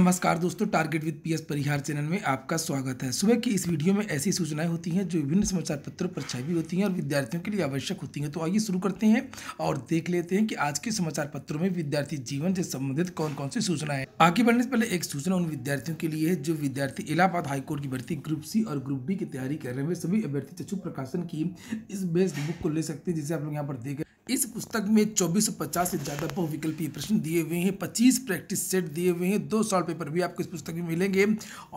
नमस्कार दोस्तों target with PS Parihar channel में आपका स्वागत है सुबह की इस वीडियो में ऐसी सूचनाएं होती हैं जो विभिन्न समाचार पत्रों पर छाई होती हैं और विद्यार्थियों के लिए आवश्यक होती हैं तो आइए शुरू करते हैं और देख लेते हैं कि आज के समाचार पत्रों में विद्यार्थी जीवन से संबंधित कौन कौन सी सूचनाएं आगे बढ़ने से पहले एक सूचना उन विद्यार्थियों के लिए है जो विद्यार्थी इलाहाबाद हाईकोर्ट की भर्ती ग्रुप सी और ग्रुप डी की तैयारी कर रहे हैं सभी अभ्यर्थी चक्षु प्रकाशन की इस बेस्ट बुक को ले सकते हैं जिसे आप लोग यहाँ पर देख इस पुस्तक में 2450 से ज़्यादा बहुविकल्पीय प्रश्न दिए हुए हैं 25 प्रैक्टिस सेट दिए हुए हैं दो सॉल्व पेपर भी आपको इस पुस्तक में मिलेंगे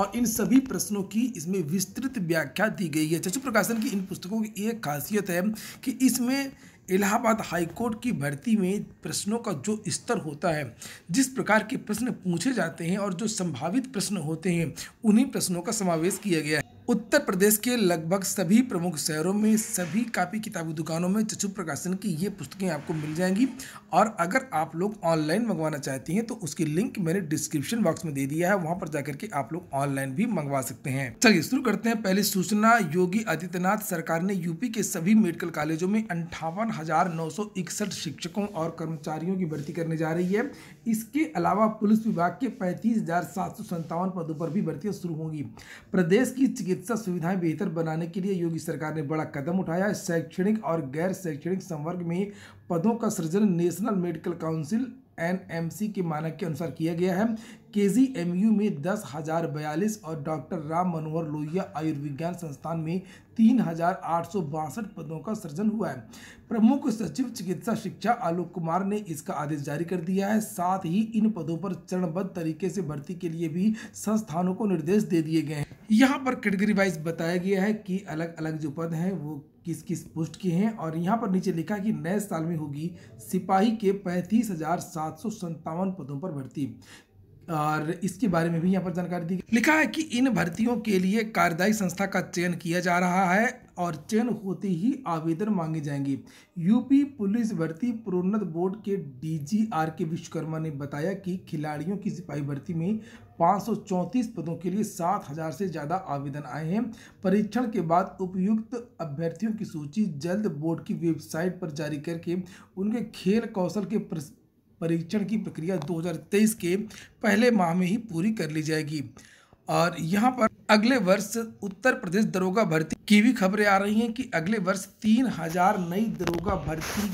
और इन सभी प्रश्नों की इसमें विस्तृत व्याख्या दी गई है चचु प्रकाशन की इन पुस्तकों की एक खासियत है कि इसमें इलाहाबाद हाईकोर्ट की भर्ती में प्रश्नों का जो स्तर होता है जिस प्रकार के प्रश्न पूछे जाते हैं और जो संभावित प्रश्न होते हैं उन्हीं प्रश्नों का समावेश किया गया है उत्तर प्रदेश के लगभग सभी प्रमुख शहरों में सभी कापी किताबी दुकानों में चचू प्रकाशन की ये पुस्तकें आपको मिल जाएंगी और अगर आप लोग ऑनलाइन मंगवाना चाहती हैं तो उसकी लिंक मैंने डिस्क्रिप्शन बॉक्स में दे दिया है वहाँ पर जाकर के आप लोग ऑनलाइन भी मंगवा सकते हैं चलिए शुरू करते हैं पहली सूचना योगी आदित्यनाथ सरकार ने यूपी के सभी मेडिकल कॉलेजों में अंठावन शिक्षकों और कर्मचारियों की भर्ती करने जा रही है इसके अलावा पुलिस विभाग के पैंतीस पदों पर भी भर्तियाँ शुरू होंगी प्रदेश की चिकित्सा सुविधाएं बेहतर बनाने के लिए योगी सरकार ने बड़ा कदम उठाया शैक्षणिक और गैर शैक्षणिक संवर्ग में पदों का सृजन नेशनल मेडिकल काउंसिल एनएमसी के मानक के अनुसार किया गया है के जी एम यू में दस हज़ार बयालीस और डॉक्टर राम मनोहर लोहिया आयुर्विज्ञान संस्थान में तीन हज़ार आठ सौ बासठ पदों का सृजन हुआ है प्रमुख सचिव चिकित्सा शिक्षा आलोक कुमार ने इसका आदेश जारी कर दिया है साथ ही इन पदों पर चरणबद्ध तरीके से भर्ती के लिए भी संस्थानों को निर्देश दे दिए गए हैं यहाँ पर कैटेगरी वाइज बताया गया है कि अलग अलग जो पद हैं वो किस किस पोस्ट के हैं और यहाँ पर नीचे लिखा कि नए साल में होगी सिपाही के पैंतीस हज़ार सात सौ संतावन पदों पर भर्ती और इसके बारे में भी यहाँ पर जानकारी दी लिखा है कि इन भर्तियों के लिए कार्यदायी संस्था का चयन किया जा रहा है और चयन होते ही आवेदन मांगे जाएंगे यूपी पुलिस भर्ती प्रोन्नत बोर्ड के डीजीआर के विश्वकर्मा ने बताया कि खिलाड़ियों की सिपाही भर्ती में 534 पदों के लिए 7000 से ज़्यादा आवेदन आए हैं परीक्षण के बाद उपयुक्त अभ्यर्थियों की सूची जल्द बोर्ड की वेबसाइट पर जारी करके उनके खेल कौशल के परीक्षण की प्रक्रिया 2023 के पहले माह में ही पूरी कर ली जाएगी और यहाँ पर अगले वर्ष उत्तर प्रदेश दरोगा भर्ती की भी खबरें आ रही हैं कि अगले वर्ष तीन हजार नई दरोगा भर्ती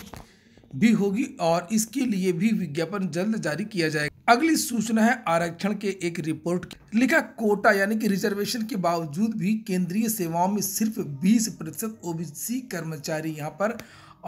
भी होगी और इसके लिए भी विज्ञापन जल्द जारी किया जाएगा अगली सूचना है आरक्षण के एक रिपोर्ट लिखा कोटा यानी कि रिजर्वेशन के बावजूद भी केंद्रीय सेवाओं में सिर्फ 20 प्रतिशत ओबीसी कर्मचारी यहाँ पर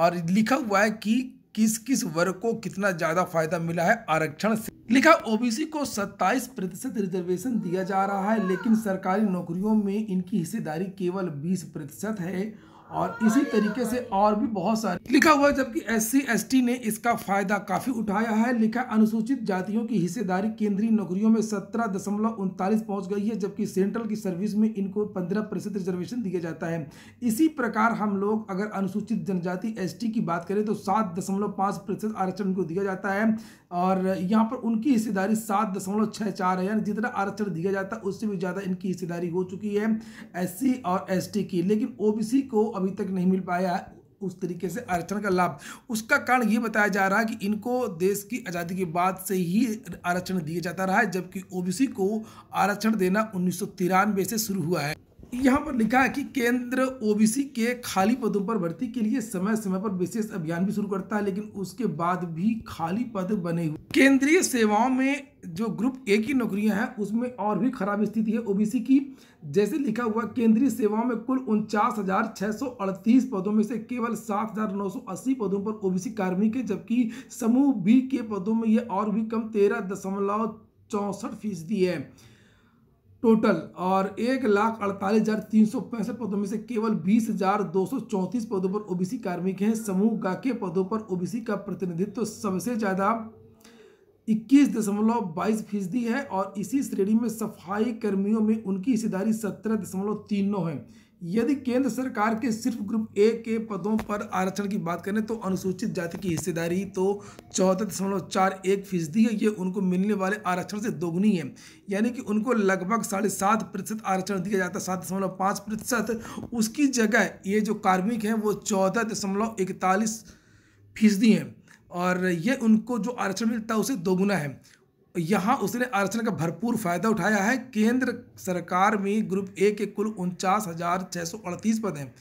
और लिखा हुआ है कि किस किस वर्ग को कितना ज़्यादा फायदा मिला है आरक्षण लिखा ओबीसी को 27 प्रतिशत रिजर्वेशन दिया जा रहा है लेकिन सरकारी नौकरियों में इनकी हिस्सेदारी केवल 20 प्रतिशत है और इसी तरीके से और भी बहुत सारे लिखा हुआ है जबकि एस सी ने इसका फायदा काफी उठाया है लिखा अनुसूचित जातियों की हिस्सेदारी केंद्रीय नौकरियों में सत्रह दशमलव उनतालीस पहुंच गई है जबकि सेंट्रल की सर्विस में इनको पंद्रह प्रतिशत रिजर्वेशन दिया जाता है इसी प्रकार हम लोग अगर अनुसूचित जनजाति एस की बात करें तो सात दशमलव पाँच प्रतिशत आरक्षण उनको दिया जाता है और यहाँ पर उनकी हिस्सेदारी सात दशमलव छः चार है यानी जितना आरक्षण दिया जाता है उससे भी ज़्यादा इनकी हिस्सेदारी हो चुकी है एस और एस की लेकिन ओ को अभी तक नहीं मिल पाया है उस तरीके से आरक्षण का लाभ उसका कारण ये बताया जा रहा है कि इनको देश की आज़ादी के बाद से ही आरक्षण दिया जाता रहा है जबकि ओबीसी को आरक्षण देना उन्नीस से शुरू हुआ है यहाँ पर लिखा है कि केंद्र ओबीसी के खाली पदों पर भर्ती के लिए समय समय पर विशेष अभियान भी शुरू करता है लेकिन उसके बाद भी खाली पद बने हुए केंद्रीय सेवाओं में जो ग्रुप ए की नौकरियां हैं उसमें और भी खराब स्थिति है ओबीसी की जैसे लिखा हुआ केंद्रीय सेवाओं में कुल उनचास हजार छः सौ अड़तीस पदों में से केवल सात हजार नौ सौ अस्सी पदों पर ओबीसी कार्मिक है जबकि समूह बी के पदों में यह और भी कम तेरह दशमलव चौंसठ फीसदी है टोटल और एक लाख अड़तालीस हज़ार तीन सौ पैंसठ पदों में से केवल बीस हज़ार दो सौ चौंतीस पदों पर ओबीसी कार्मिक हैं समूह गा के पदों पर ओबीसी का प्रतिनिधित्व तो सबसे ज़्यादा इक्कीस दशमलव बाईस फीसदी है और इसी श्रेणी में सफाई कर्मियों में उनकी हिस्सेदारी सत्रह दशमलव तीन नौ है यदि केंद्र सरकार के सिर्फ ग्रुप ए के पदों पर आरक्षण की बात करें तो अनुसूचित जाति की हिस्सेदारी तो चौदह दशमलव चार एक फीसदी है ये उनको मिलने वाले आरक्षण से दोगुनी है यानी कि उनको लगभग साढ़े सात प्रतिशत आरक्षण दिया जाता है सात दशमलव पाँच प्रतिशत उसकी जगह ये जो कार्मिक हैं वो चौदह दशमलव इकतालीस फीसदी हैं और ये उनको जो आरक्षण मिलता है उसे दोगुना है यहाँ उसने आरक्षण का भरपूर फायदा उठाया है केंद्र सरकार में ग्रुप ए के कुल उनचास हज़ार छः सौ अड़तीस पद हैं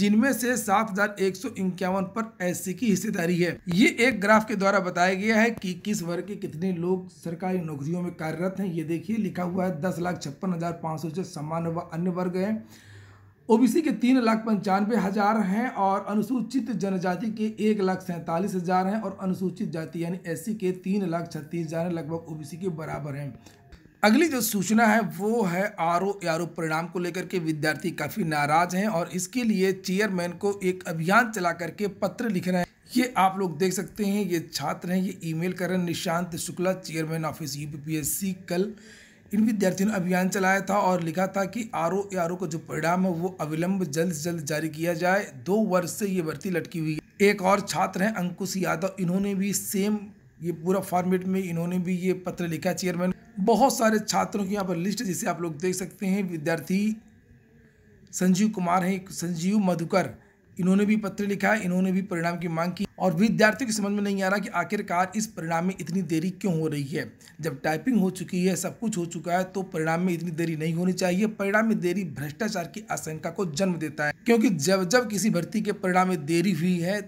जिनमें से सात हज़ार एक सौ इक्यावन पर एस की हिस्सेदारी है ये एक ग्राफ के द्वारा बताया गया है कि किस वर्ग के कितने लोग सरकारी नौकरियों में कार्यरत हैं ये देखिए लिखा हुआ है दस लाख छप्पन हज़ार पाँच सौ सम्मान व अन्य वर्ग हैं ओबीसी के तीन लाख पंचानवे हज़ार हैं और अनुसूचित जनजाति के एक लाख सैंतालीस हज़ार हैं और अनुसूचित जाति यानी एस के तीन लाख छत्तीस हज़ार लगभग ओबीसी के बराबर हैं अगली जो सूचना है वो है आर ओ आर ओ परिणाम को लेकर के विद्यार्थी काफ़ी नाराज़ हैं और इसके लिए चेयरमैन को एक अभियान चला करके पत्र लिख रहे हैं ये आप लोग देख सकते हैं ये छात्र हैं ये ईमेल कर रहे हैं निशांत शुक्ला चेयरमैन ऑफिस यू कल इन विद्यार्थियों ने अभियान चलाया था और लिखा था कि आर ओ आर ओ का जो परिणाम है वो अविलंब जल्द से जल्द जारी किया जाए दो वर्ष से ये भर्ती लटकी हुई है एक और छात्र हैं अंकुश यादव इन्होंने भी सेम ये पूरा फॉर्मेट में इन्होंने भी ये पत्र लिखा चेयरमैन बहुत सारे छात्रों की यहाँ पर लिस्ट जिसे आप लोग देख सकते हैं विद्यार्थी संजीव कुमार हैं संजीव मधुकर इन्होंने भी पत्र लिखा है इन्होंने भी परिणाम की मांग की और विद्यार्थियों की समझ में नहीं आ रहा कि आखिरकार इस परिणाम में इतनी देरी क्यों हो रही है जब टाइपिंग हो चुकी है सब कुछ हो चुका है तो परिणाम में इतनी देरी नहीं होनी चाहिए परिणाम में देरी भ्रष्टाचार की आशंका को जन्म देता है क्योंकि जब जब किसी भर्ती के परिणाम में देरी हुई है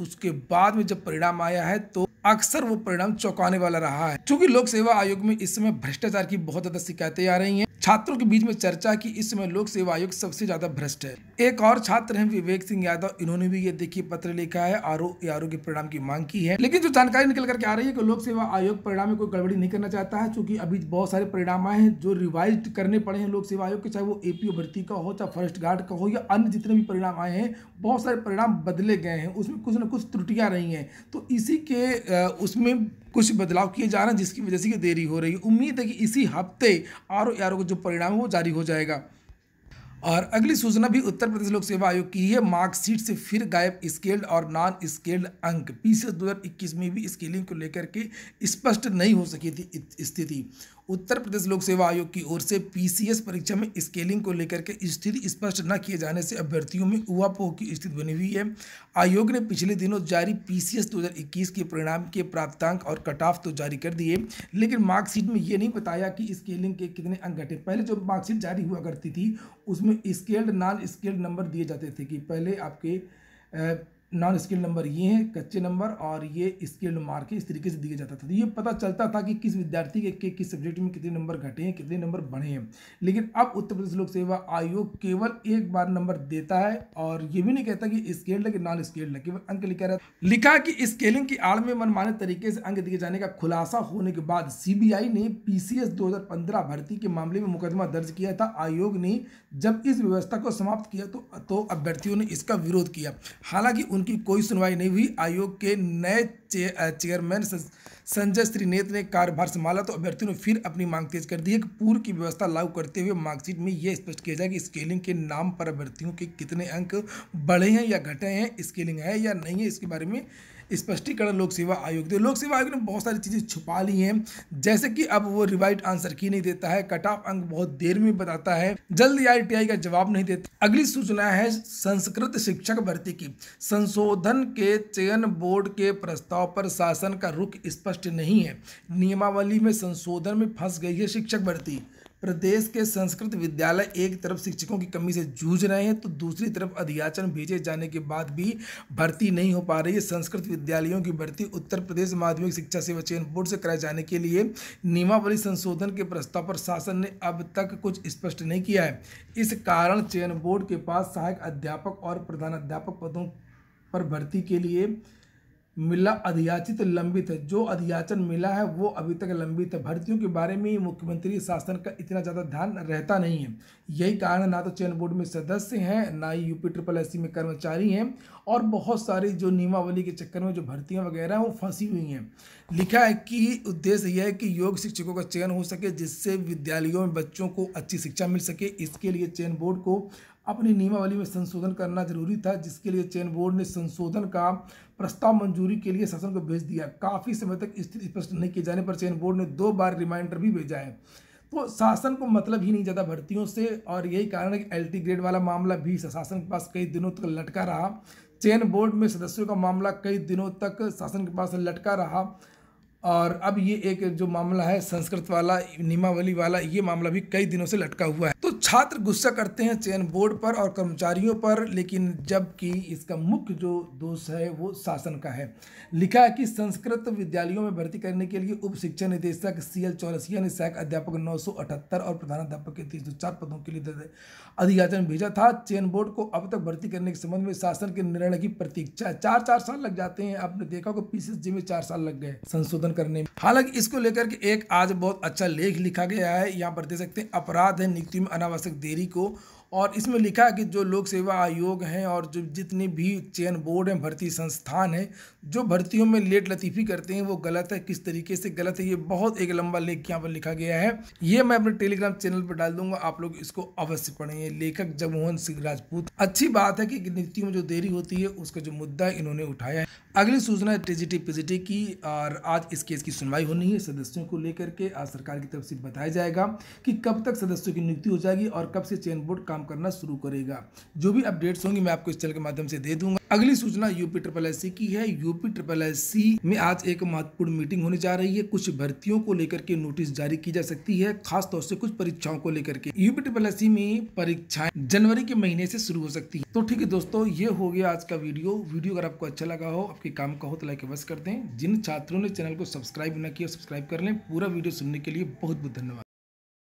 उसके बाद में जब परिणाम आया है तो अक्सर वो परिणाम चौंकाने वाला रहा है क्योंकि लोक सेवा आयोग में इस समय भ्रष्टाचार की बहुत ज्यादा शिकायतें आ रही हैं छात्रों के बीच में चर्चा की इस समय लोक सेवा आयोग सबसे ज्यादा भ्रष्ट है एक और छात्र हैं विवेक सिंह यादव इन्होंने भी ये देखिए पत्र लिखा है आर ओ के परिणाम की मांग की है लेकिन जो जानकारी निकल करके आ रही है कि लोक सेवा आयोग परिणाम में कोई गड़बड़ी नहीं करना चाहता है चूंकि अभी बहुत सारे परिणाम आए हैं जो रिवाइज करने पड़े हैं लोक सेवा आयोग के चाहे वो एपीओ भर्ती का हो चाहे फॉरेस्ट गार्ड का हो या अन्य जितने भी परिणाम आए हैं बहुत सारे परिणाम बदले गए हैं उसमें कुछ ना कुछ त्रुटियां रही हैं तो इसी के उसमें कुछ बदलाव किए जा रहे हैं जिसकी वजह से ये देरी हो रही है उम्मीद है कि इसी हफ्ते आर ओ को जो परिणाम है वो जारी हो जाएगा और अगली सूचना भी उत्तर प्रदेश लोक सेवा आयोग की है मार्कशीट से फिर गायब स्केल्ड और नॉन स्केल्ड अंक पीसीएस इक्कीस में भी स्केलिंग को लेकर के स्पष्ट नहीं हो सकी थी स्थिति उत्तर प्रदेश लोक सेवा आयोग की ओर से पीसीएस परीक्षा में स्केलिंग को लेकर के स्थिति स्पष्ट न किए जाने से अभ्यर्थियों में उहापोह की स्थिति बनी हुई है आयोग ने पिछले दिनों जारी पीसीएस 2021 के परिणाम के प्राप्तांक और कट ऑफ तो जारी कर दिए लेकिन मार्कशीट में ये नहीं बताया कि स्केलिंग के कितने अंक घटे पहले जो मार्कशीट जारी हुआ करती थी उसमें स्केल्ड नॉन स्केल्ड नंबर दिए जाते थे कि पहले आपके नॉन स्किल्ड नंबर ये हैं कच्चे नंबर और ये स्किल्ड मार्क इस तरीके से दिया जाता था तो ये पता चलता था कि किस विद्यार्थी के, के किस सब्जेक्ट में कितने नंबर घटे हैं कितने नंबर बढ़े हैं लेकिन अब उत्तर प्रदेश लोक सेवा आयोग केवल एक बार नंबर देता है और ये भी नहीं कहता कि स्केल्ड है कि नॉन स्केल्ड है केवल अंक लिखा रहता लिखा कि स्केलिंग की आड़ में मनमाने तरीके से अंक दिए जाने का खुलासा होने के बाद सी ने पी सी भर्ती के मामले में मुकदमा दर्ज किया था आयोग ने जब इस व्यवस्था को समाप्त किया तो, तो अभ्यर्थियों ने इसका विरोध किया हालांकि उनकी कोई सुनवाई नहीं हुई आयोग के नए चेयरमैन संजय श्रीनेत ने कार्यभार संभाला तो अभ्यर्थियों ने फिर अपनी मांग तेज कर दी है कि पूर्व की व्यवस्था लागू करते हुए मार्कशीट में यह स्पष्ट किया जाए कि स्केलिंग के नाम पर अभ्यर्थियों के कितने अंक बढ़े हैं या घटे हैं स्केलिंग है या नहीं है इसके बारे में स्पष्टीकरण लोक सेवा आयोग दे लोक सेवा आयोग ने बहुत सारी चीज़ें छुपा ली हैं जैसे कि अब वो रिवाइट आंसर की नहीं देता है कट ऑफ अंक बहुत देर में बताता है जल्द आई का जवाब नहीं देता अगली सूचना है संस्कृत शिक्षक भर्ती की संशोधन के चयन बोर्ड के प्रस्ताव पर शासन का रुख स्पष्ट नहीं है नियमावली में संशोधन में फंस गई है शिक्षक भर्ती प्रदेश के संस्कृत विद्यालय एक तरफ शिक्षकों की कमी से जूझ रहे हैं तो दूसरी तरफ अध्याचन भेजे जाने के बाद भी भर्ती नहीं हो पा रही है संस्कृत विद्यालयों की भर्ती उत्तर प्रदेश माध्यमिक शिक्षा सेवा चयन बोर्ड से कराए जाने के लिए नियमावली संशोधन के प्रस्ताव पर शासन ने अब तक कुछ स्पष्ट नहीं किया है इस कारण चयन बोर्ड के पास सहायक अध्यापक और प्रधानाध्यापक पदों पर भर्ती के लिए मिला अधियाचित लंबित है जो अधियाचन मिला है वो अभी तक लंबित है भर्तियों के बारे में ही मुख्यमंत्री शासन का इतना ज़्यादा ध्यान रहता नहीं है यही कारण है ना तो चयन बोर्ड में सदस्य हैं ना ही यूपी ट्रिपल एस में कर्मचारी हैं और बहुत सारी जो नियमावली के चक्कर में जो भर्तियाँ वगैरह हैं वो फंसी हुई हैं लिखा है कि उद्देश्य यह है कि योग शिक्षकों का चयन हो सके जिससे विद्यालयों में बच्चों को अच्छी शिक्षा मिल सके इसके लिए चयन बोर्ड को अपनी नियमावली में संशोधन करना जरूरी था जिसके लिए चयन बोर्ड ने संशोधन का प्रस्ताव मंजूरी के लिए शासन को भेज दिया काफ़ी समय तक स्थिति स्पष्ट नहीं किए जाने पर चयन बोर्ड ने दो बार रिमाइंडर भी भेजा है तो शासन को मतलब ही नहीं ज़्यादा भर्तियों से और यही कारण है कि एल ग्रेड वाला मामला भी शासन के पास कई दिनों तक लटका रहा चयन बोर्ड में सदस्यों का मामला कई दिनों तक शासन के पास लटका रहा और अब ये एक जो मामला है संस्कृत वाला नियमावली वाला ये मामला भी कई दिनों से लटका हुआ है तो छात्र गुस्सा करते हैं चयन बोर्ड पर और कर्मचारियों पर लेकिन जबकि इसका मुख्य जो दोष है वो शासन का है लिखा है कि संस्कृत विद्यालयों में भर्ती करने के लिए उप शिक्षा निदेशक सी एल चौरसिया ने सहायक अध्यापक नौ और प्रधानाध्यापक के तीन पदों के लिए अधियाचन भेजा था चयन बोर्ड को अब तक भर्ती करने के संबंध में शासन के निर्णय की प्रतीक्षा चार चार साल लग जाते हैं आपने देखा होगा पीसीएस जी में चार साल लग गए संशोधन संशोधन करने में हालांकि इसको लेकर के एक आज बहुत अच्छा लेख लिखा गया है यहाँ पर देख सकते हैं अपराध है नियुक्ति में अनावश्यक देरी को और इसमें लिखा है कि जो लोक सेवा आयोग हैं और जो जितने भी चयन बोर्ड हैं भर्ती संस्थान हैं जो भर्तियों में लेट लतीफ़ी करते हैं वो गलत है किस तरीके से गलत है ये बहुत एक लंबा लेख यहाँ पर लिखा गया है ये मैं अपने टेलीग्राम चैनल पर डाल दूंगा आप लोग इसको अवश्य पढ़ेंगे लेखक जगमोहन सिंह राजपूत अच्छी बात है कि नीति में जो देरी होती है उसका जो मुद्दा इन्होंने उठाया है अगली सूचना है टीजीटी पीजीटी की और आज इस केस की सुनवाई होनी है सदस्यों को लेकर के आज सरकार की तरफ से बताया जाएगा कि कब तक सदस्यों की नियुक्ति हो जाएगी और कब से चयन बोर्ड काम काम करना शुरू करेगा जो भी अपडेट्स होंगी मैं आपको इस चैनल के माध्यम से दे दूंगा अगली सूचना यूपी ट्रिपल एस की है यूपी ट्रिपल एस में आज एक महत्वपूर्ण मीटिंग होने जा रही है कुछ भर्तियों को लेकर के नोटिस जारी की जा सकती है खासतौर से कुछ परीक्षाओं को लेकर के यूपी ट्रिपल एस में परीक्षाएं जनवरी के महीने से शुरू हो सकती है तो ठीक है दोस्तों ये हो गया आज का वीडियो वीडियो अगर आपको अच्छा लगा हो आपके काम का हो तो लाइक अवश्य कर दें जिन छात्रों ने चैनल को सब्सक्राइब न किया सब्सक्राइब कर लें पूरा वीडियो सुनने के लिए बहुत बहुत धन्यवाद